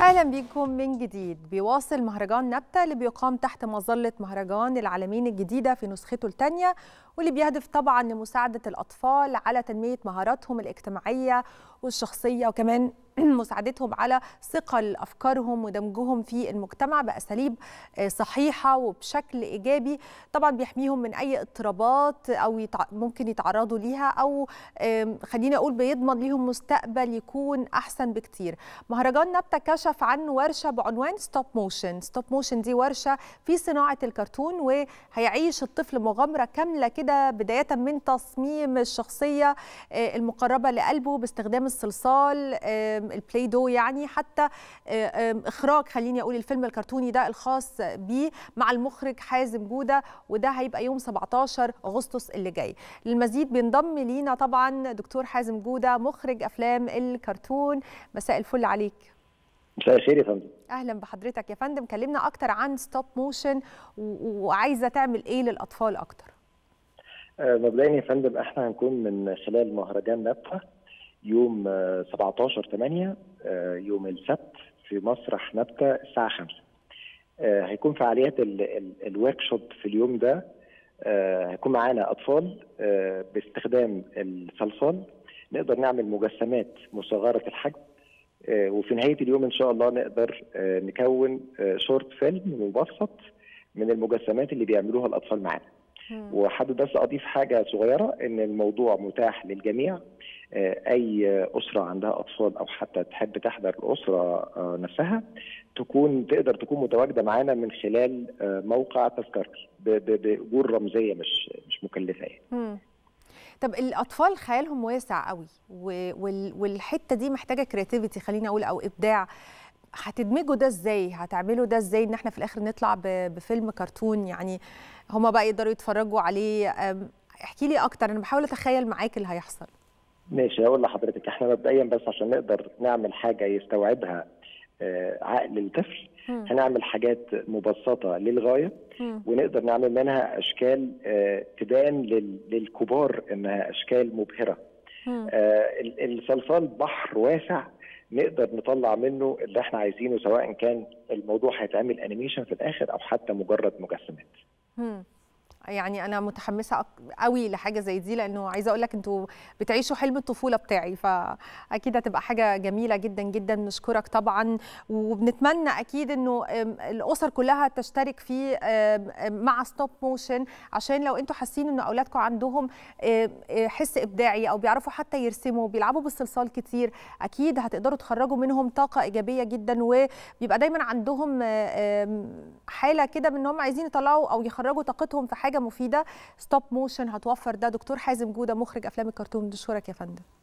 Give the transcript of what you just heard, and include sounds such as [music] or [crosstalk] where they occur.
اهلا بيكم من جديد بيواصل مهرجان نبته اللي بيقام تحت مظله مهرجان العالمين الجديده في نسخته الثانيه واللي بيهدف طبعا لمساعده الاطفال على تنميه مهاراتهم الاجتماعيه والشخصيه وكمان [clears throat] مساعدتهم على ثقل افكارهم ودمجهم في المجتمع باساليب آه، صحيحه وبشكل ايجابي طبعا بيحميهم من اي اضطرابات او يتع... ممكن يتعرضوا ليها او خليني اقول بيضمن ليهم مستقبل يكون احسن بكتير مهرجان نبته كشف عن ورشه بعنوان ستوب موشن ستوب موشن دي ورشه في صناعه الكرتون وهيعيش الطفل مغامره كامله كده بدايه من تصميم الشخصيه آه، المقربه لقلبه باستخدام الصلصال البلاي دو يعني حتى آه، اخراج خليني اقول الفيلم الكرتوني ده الخاص بيه مع المخرج حازم جوده وده هيبقى يوم 17 اغسطس اللي جاي للمزيد بينضم لينا طبعا دكتور حازم جوده مخرج افلام الكرتون مساء الفل عليك مساء الخير يا فندم اهلا بحضرتك يا فندم كلمنا اكتر عن ستوب موشن وعايزه تعمل ايه للاطفال اكتر آه، مبدئيا يا فندم احنا هنكون من خلال مهرجان نبتة يوم 17 آه، 8 آه، يوم السبت في مسرح نبتة الساعة 5 آه، هيكون فعاليات الورك شوب في اليوم ده هيكون معانا أطفال باستخدام الصلصال نقدر نعمل مجسمات مصغرة الحجم وفي نهاية اليوم إن شاء الله نقدر نكون شورت فيلم مبسط من المجسمات اللي بيعملوها الأطفال معانا وحابب بس أضيف حاجة صغيرة إن الموضوع متاح للجميع اي اسره عندها اطفال او حتى تحب تحضر الاسره آه، نفسها تكون تقدر تكون متواجده معانا من خلال آه، موقع تذكرتي باجور رمزيه مش مش مكلفه يعني. طب الاطفال خيالهم واسع قوي والحته دي محتاجه كرياتيفيتي خليني اقول او ابداع هتدمجوا ده ازاي هتعملوا ده ازاي ان احنا في الاخر نطلع بفيلم كرتون يعني هما بقى يقدروا يتفرجوا عليه احكي لي اكتر انا بحاول اتخيل معاك اللي هيحصل ماشي هقول لحضرتك احنا مبدئيا بس عشان نقدر نعمل حاجه يستوعبها آه، عقل الطفل هنعمل حاجات مبسطه للغايه ونقدر نعمل منها اشكال آه، تبان للكبار انها اشكال مبهره آه، الصلصال بحر واسع نقدر نطلع منه اللي احنا عايزينه سواء كان الموضوع هيتعمل انيميشن في الاخر او حتى مجرد مجسمات يعني انا متحمسه قوي لحاجه زي دي لانه عايزه اقول لك انتوا بتعيشوا حلم الطفوله بتاعي فاكيد هتبقى حاجه جميله جدا جدا نشكرك طبعا وبنتمنى اكيد انه الاسر كلها تشترك فيه مع ستوب موشن عشان لو انتوا حاسين ان اولادكم عندهم حس ابداعي او بيعرفوا حتى يرسموا بيلعبوا بالصلصال كتير اكيد هتقدروا تخرجوا منهم طاقه ايجابيه جدا وبيبقى دايما عندهم حاله كده من ان هم عايزين يطلعوا او يخرجوا طاقتهم في حاجه حاجه مفيده ستوب موشن هتوفر ده دكتور حازم جوده مخرج افلام الكرتون شكرك يا فندم